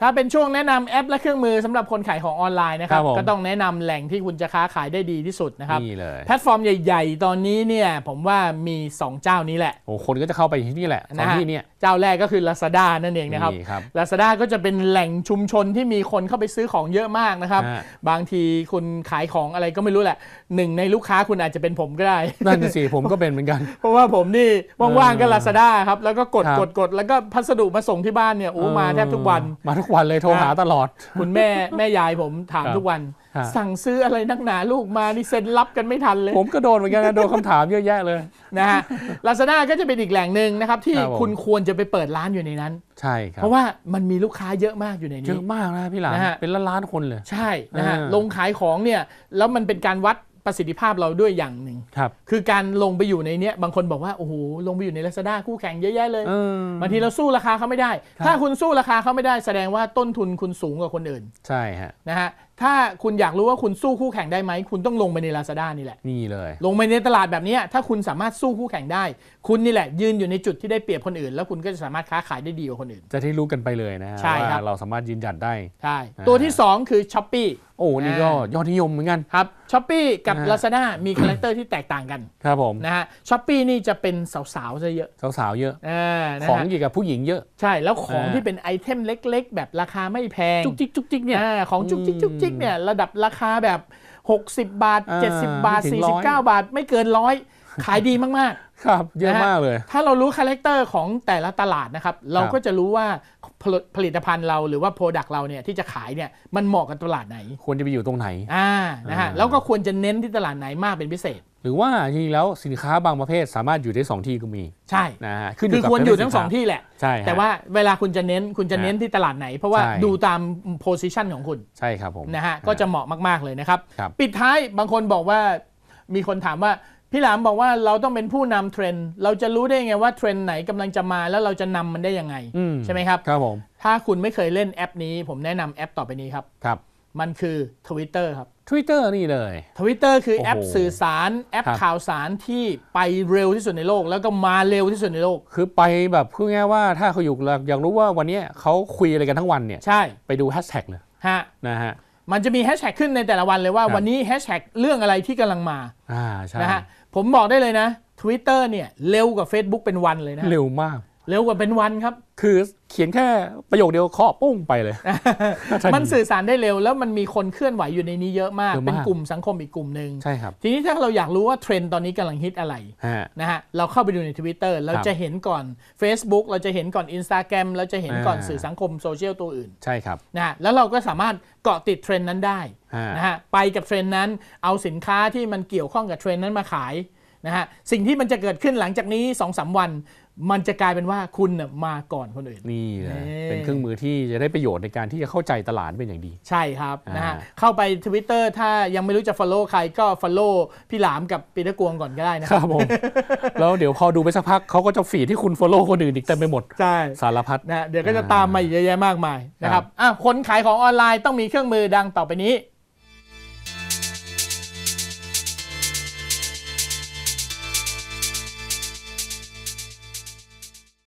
ถ้าเป็นช่วงแนะนำแอปและเครื่องมือสำหรับคนขายของออนไลน์นะครับก็ต้องแนะนำแหล่งที่คุณจะค้าขายได้ดีที่สุดนะครับนี่เลยแพลตฟอร์มใหญ่ ๆ ตอนนี้เนี่ยผมว่ามี 2 เจ้านี้แหละโอ้คนก็จะเข้าไปที่นี่แหละสองที่เนี่ยเจ้าแรกก็คือ Lazada นั่นเองนะครับ Lazada ก็จะเป็นแหล่งชุมชนที่มีคนเข้าไปซื้อของเยอะมากนะครับบางทีคุณขายของอะไรก็ไม่รู้แหละหนึ่งในลูกค้าคุณอาจจะเป็นผมก็ได้นั่นสิผมก็เป็นเหมือนกันเพราะว่าผมนี่ว่างๆก็ Lazada ครับแล้วก็กดกดกดแล้วก็พัสดุมาส่งที่บ้านเนี่ยโอ้มาแทบทุกวันมาทุกวันเลยโทรหาตลอดคุณแม่แม่ยายผมถามทุกวัน สั่งซื้ออะไรนักหนา ลูกมานี่เซ็นรับกันไม่ทันเลย ผมก็โดนเหมือนกันโดนคำถามเยอะแยะเลย นะฮะลาซาด้าก็จะเป็นอีกแหล่งหนึ่งนะครับ ที่คุณควรจะไปเปิดร้านอยู่ในนั้น ใช่ครับ เพราะว่ามันมีลูกค้าเยอะมากอยู่ในนี้ เยอะมากนะพี่หลาน เป็นล้านล้านคนเลย ใช่นะฮะลงขายของเนี่ยแล้วมันเป็นการวัดประสิทธิภาพเราด้วยอย่างหนึ่งครับคือการลงไปอยู่ในเนี้ยบางคนบอกว่าโอ้โหลงไปอยู่ใน Lazada คู่แข่งเยอะแยะเลยบางทีเราสู้ราคาเขาไม่ได้ ถ้าคุณสู้ราคาเขาไม่ได้ แสดงว่าต้นทุนคุณสูงกว่าคนอื่น ใช่ฮะนะฮะถ้าคุณอยากรู้ว่าคุณสู้คู่แข่งได้ไหมคุณต้องลงไปใน l a z a ้ a นี่แหละนี่เลยลงไปในตลาดแบบนี้ถ้าคุณสามารถสู้คู่แข่งได้ คุณนี่แหละยืนอยู่ในจุดที่ได้เปรียบคนอื่น แล้วคุณก็จะสามารถค้าขายได้ดีกว่าคนอื่น จะที่รู้กันไปเลยนะฮะว่าเราสามารถยืนหยัดได้ใช่ตัวที่ 2คือช้อปี้โอ้นี่ก็ยอดนิยมเหมือนกัน ครับช้อปปี้กับ Lazada มีคาแรคเตอร์ที่แตกต่างกัน ครับผม นะฮะช้อปปี้นี่จะเป็นสาวๆซะเยอะ สาวๆเยอะของเกี่ยวกับผู้หญิงเยอะ ใช่ แล้วของที่เป็นไอเทมเล็ก ๆ แบบราคาไม่แพง จุกจิกจุกจิกเนี่ยของจุกจิกจุกจิกเนี่ย ระดับราคาแบบ 60 บาท 70 บาท 49 บาทไม่เกินร้อยขายดีมาก ๆครับ เยอะมากเลย ถ้าเรารู้คาแรคเตอร์ของแต่ละตลาดนะครับเราก็จะรู้ว่าผลิตภัณฑ์เรา หรือว่าโปรดักต์เราเนี่ยที่จะขายเนี่ยมันเหมาะกับตลาดไหน ควรจะไปอยู่ตรงไหนอ่านะฮะแล้วก็ควรจะเน้นที่ตลาดไหนมากเป็นพิเศษ หรือว่าจริงๆแล้วสินค้าบางประเภท สามารถอยู่ได้2ที่ก็มีใช่นะฮะคือควรอยู่ทั้งสองที่แหละใช่แต่ว่าเวลาคุณจะเน้นคุณจะเน้นที่ตลาดไหน เพราะว่าดูตามโพซิชันของคุณใช่ครับผมนะฮะก็จะเหมาะมากๆเลยนะครับปิดท้ายบางคนบอกว่ามีคนถามว่าพี่หลามบอกว่าเราต้องเป็นผู้นำเทรนด์เราจะรู้ได้ไงว่าเทรนด์ไหนกำลังจะมาแล้วเราจะนำมันได้ยังไงใช่ไหมครับครับผมถ้าคุณไม่เคยเล่นแอปนี้ ผมแนะนำแอปต่อไปนี้ครับครับมันคือ Twitter ครับ Twitter นี่เลย Twitter คือแอปสื่อสารแอปข่าวสารที่ไปเร็วที่สุดในโลก แล้วก็มาเร็วที่สุดในโลก คือไปแบบพูดง่ายว่าถ้าเขาอยู่อยากรู้ว่าวันนี้เขาคุยอะไรกันทั้งวันเนี่ยใช่ไปดูแฮชแท็กเลยฮะนะฮะมันจะมีแฮชแท็กขึ้นในแต่ละวันเลยว่าวันนี้แฮชแท็กเรื่องอะไรที่กำลังมานะฮะผมบอกได้เลยนะ Twitter เนี่ยเร็วกว่า Facebook เป็นวันเลยนะ เร็วมากเร็วกว่าเป็นวันครับ คือเขียนแค่ประโยคเดียวขอปุ้งไปเลย มันสื่อสารได้เร็วแล้วมันมีคนเคลื่อนไหวอยู่ในนี้เยอะมาก เป็นกลุ่มสังคมอีกกลุ่มหนึ่งใช่ครับทีนี้ถ้าเราอยากรู้ว่าเทรนด์ตอนนี้กำลังฮิตอะไรนะฮะ เราเข้าไปดูใน Twitter เราจะเห็นก่อน Facebook เราจะเห็นก่อน Instagram เราจะเห็นก่อนสื่อสังคมโซเชียลตัวอื่น ใช่ครับนะฮะแล้วเราก็สามารถเกาะติดเทรนด์นั้นได้นะฮะ ไปกับเทรนด์นั้น เอาสินค้าที่มันเกี่ยวข้องกับเทรนด์นั้นมาขายนะฮะ สิ่งที่มันจะเกิดขึ้นหลังจากนี้2-3วันมันจะกลายเป็นว่าคุณมาก่อนคนอื่น นี่นะเป็นเครื่องมือที่จะได้ประโยชน์ในการที่จะเข้าใจตลาดเป็นอย่างดี ใช่ครับนะฮะเข้าไป Twitter ถ้ายังไม่รู้จะ Follow ใครก็ Follow พี่หลามกับปีตะกวงก่อนก็ได้นะครับผมแล้วเดี๋ยวพอดูไปสักพักเขาก็จะฟีดที่คุณ Follow คนอื่นอีกเต็มไปหมด ใช่ สารพัดนะเดี๋ยวก็จะตามมาเยอะแยะมากมายนะครับอ่ะคนขายของออนไลน์ต้องมีเครื่องมือดังต่อไปนี้